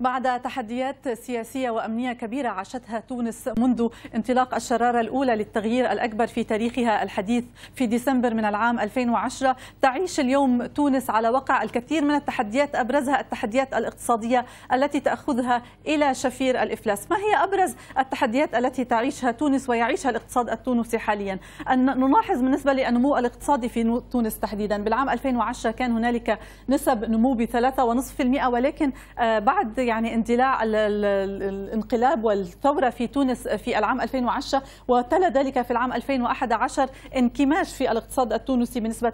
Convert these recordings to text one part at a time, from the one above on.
بعد تحديات سياسية وأمنية كبيرة عاشتها تونس منذ انطلاق الشرارة الأولى للتغيير الأكبر في تاريخها الحديث في ديسمبر من العام 2010 تعيش اليوم تونس على وقع الكثير من التحديات أبرزها التحديات الاقتصادية التي تأخذها إلى شفير الإفلاس ما هي أبرز التحديات التي تعيشها تونس ويعيشها الاقتصاد التونسي حاليا أن نلاحظ بالنسبة للنمو الاقتصادي في تونس تحديدا بالعام 2010 كان هنالك نسب نمو ب 3.5% ولكن آه، بعد يعني اندلاع الانقلاب والثورة في تونس في العام 2010 وتلا ذلك في العام 2011 انكماش في الاقتصاد التونسي بنسبة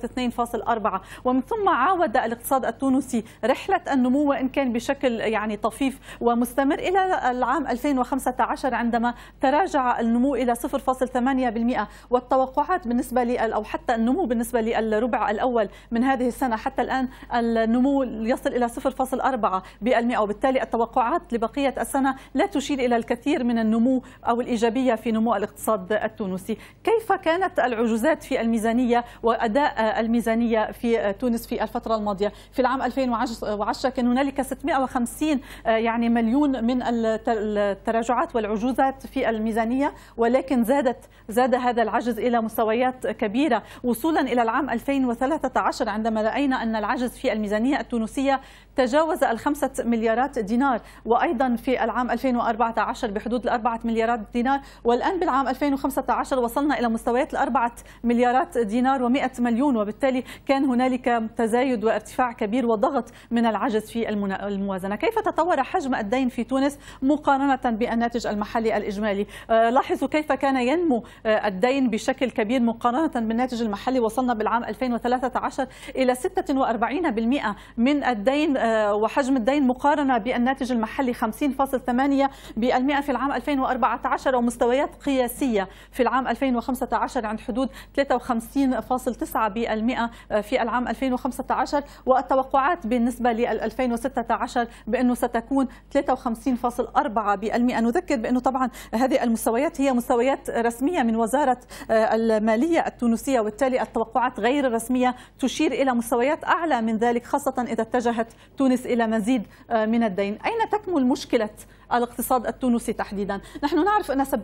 2.4 ومن ثم عاود الاقتصاد التونسي رحلة النمو وإن كان بشكل يعني طفيف ومستمر إلى العام 2015 عندما تراجع النمو إلى 0.8% والتوقعات بالنسبة لي أو حتى النمو بالنسبة للربع الأول من هذه السنة حتى الآن النمو يصل إلى 0.4% وبالتالي وبالتالي التوقعات لبقية السنة لا تشير إلى الكثير من النمو أو الإيجابية في نمو الاقتصاد التونسي كيف كانت العجوزات في الميزانية وأداء الميزانية في تونس في الفترة الماضية في العام 2010 كان هنالك 650 آه، يعني مليون من التراجعات والعجوزات في الميزانية ولكن زادت زاد هذا العجز إلى مستويات كبيرة وصولا إلى العام 2013 عندما رأينا أن العجز في الميزانية التونسية تجاوز الخمسة مليارات دينار وأيضا في العام 2014 بحدود الأربعة مليارات دينار والآن بالعام 2015 وصلنا إلى مستويات الأربعة مليارات دينار و100 مليون وبالتالي كان هنالك تزايد وارتفاع كبير وضغط من العجز في الموازنة كيف تطور حجم الدين في تونس مقارنة بالناتج المحلي الإجمالي آه، لاحظوا كيف كان ينمو آه، الدين بشكل كبير مقارنة بالناتج المحلي وصلنا بالعام 2013 إلى 46% من الدين آه، آه، وحجم الدين مقارنة بالناتج المحلي 50.8 بالمئة في العام 2014 ومستويات قياسية في العام 2015 عند حدود 53.9 آه، في العام 2015 والتوقعات بالنسبة لل 2016 بأنه ستكون 53.4 بالمئة نذكر بأنه طبعا هذه المستويات هي مستويات رسمية من وزارة آه، المالية التونسية وبالتالي التوقعات غير الرسمية تشير إلى مستويات أعلى من ذلك خاصة إذا اتجهت تونس إلى مزيد آه، من الدين أين تكمن مشكلة الاقتصاد التونسي تحديدا نحن نعرف أن 70%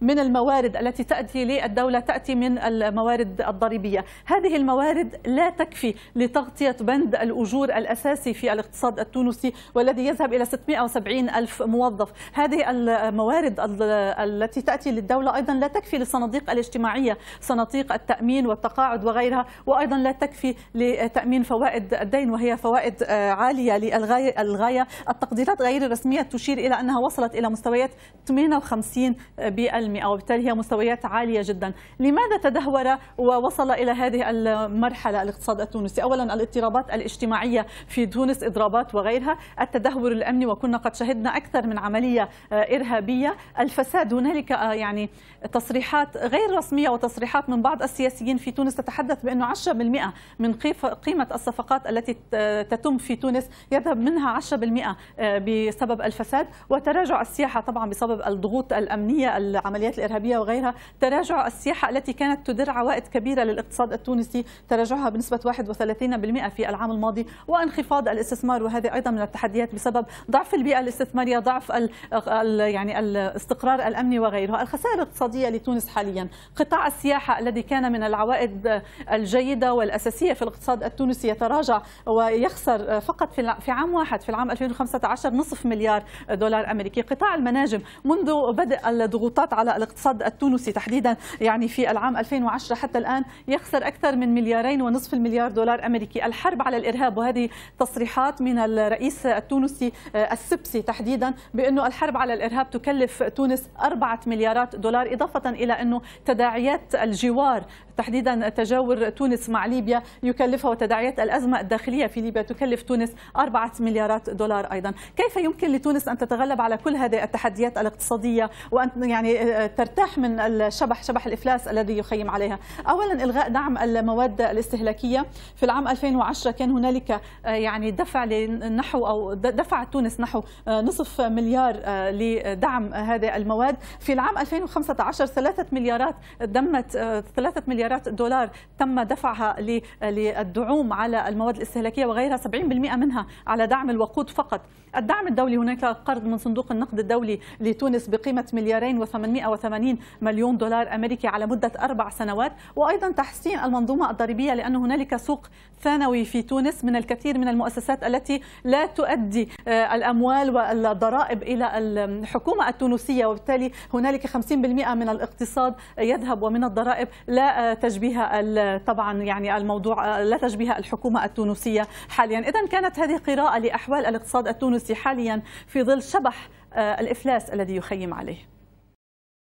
من الموارد التي تأتي للدولة تأتي من الموارد الضريبية هذه الموارد لا تكفي لتغطية بند الأجور الأساسي في الاقتصاد التونسي والذي يذهب إلى 670 ألف موظف هذه الموارد التي تأتي للدولة أيضا لا تكفي للصناديق الاجتماعية صناديق التأمين والتقاعد وغيرها وأيضا لا تكفي لتأمين فوائد الدين وهي فوائد آه، عالية للغاية التقدير التقديرات غير الرسمية تشير إلى أنها وصلت إلى مستويات 58% وبالتالي هي مستويات عالية جدا لماذا تدهور ووصل إلى هذه المرحلة الاقتصاد التونسي أولا الاضطرابات الاجتماعية في تونس إضرابات وغيرها التدهور الأمني وكنا قد شهدنا أكثر من عملية إرهابية الفساد هنالك آه، يعني تصريحات غير رسمية وتصريحات من بعض السياسيين في تونس تتحدث بأنه 10% من قيمة الصفقات التي تتم في تونس يذهب منها 10% بسبب الفساد وتراجع السياحة طبعا بسبب الضغوط الأمنية العمليات الإرهابية وغيرها تراجع السياحة التي كانت تدر عوائد كبيرة للاقتصاد التونسي تراجعها بنسبة 31% في العام الماضي وانخفاض الاستثمار وهذه أيضا من التحديات بسبب ضعف البيئة الاستثمارية ضعف الـ الـ يعني الاستقرار الأمني وغيرها الخسائر الاقتصادية لتونس حاليا قطاع السياحة الذي كان من العوائد الجيدة والأساسية في الاقتصاد التونسي يتراجع ويخسر فقط في عام واحد في العام 2015 عشر نصف مليار دولار أمريكي قطاع المناجم منذ بدء الضغوطات على الاقتصاد التونسي تحديدا يعني في العام 2010 حتى الآن يخسر أكثر من مليارين ونصف المليار دولار أمريكي الحرب على الإرهاب وهذه تصريحات من الرئيس التونسي السبسي تحديدا بأنه الحرب على الإرهاب تكلف تونس أربعة مليارات دولار إضافة إلى أنه تداعيات الجوار تحديدا تجاور تونس مع ليبيا يكلفها وتداعيات الأزمة الداخلية في ليبيا تكلف تونس أربعة مليارات دولار أيضا كيف يمكن لتونس أن تتغلب على كل هذه التحديات الاقتصادية وأن يعني آه، ترتاح من الشبح شبح الإفلاس الذي يخيم عليها أولا إلغاء دعم المواد الاستهلاكية في العام 2010 كان هنالك آه، يعني دفع لنحو أو دفعت تونس نحو آه، نصف مليار لدعم هذه المواد في العام 2015 ثلاثة مليارات دمت ثلاثة مليارات دولار تم دفعها للدعوم على المواد الاستهلاكية وغيرها 70% منها على دعم الوقود فقط الدعم الدولي هناك قرض من صندوق النقد الدولي لتونس بقيمة مليارين و880 مليون دولار أمريكي على مدة أربع سنوات وأيضا تحسين المنظومة الضريبية لأن هنالك سوق ثانوي في تونس من الكثير من المؤسسات التي لا تؤدي آه، الأموال والضرائب إلى الحكومة التونسية وبالتالي هنالك 50% من الاقتصاد يذهب ومن الضرائب لا آه، تجبيها طبعا يعني الموضوع آه، لا تجبيها الحكومة التونسية حاليا إذا كانت هذه قراءة لأحوال الاقتصاد التونسي السياسي حاليا في ظل شبح آه، الإفلاس الذي يخيم عليه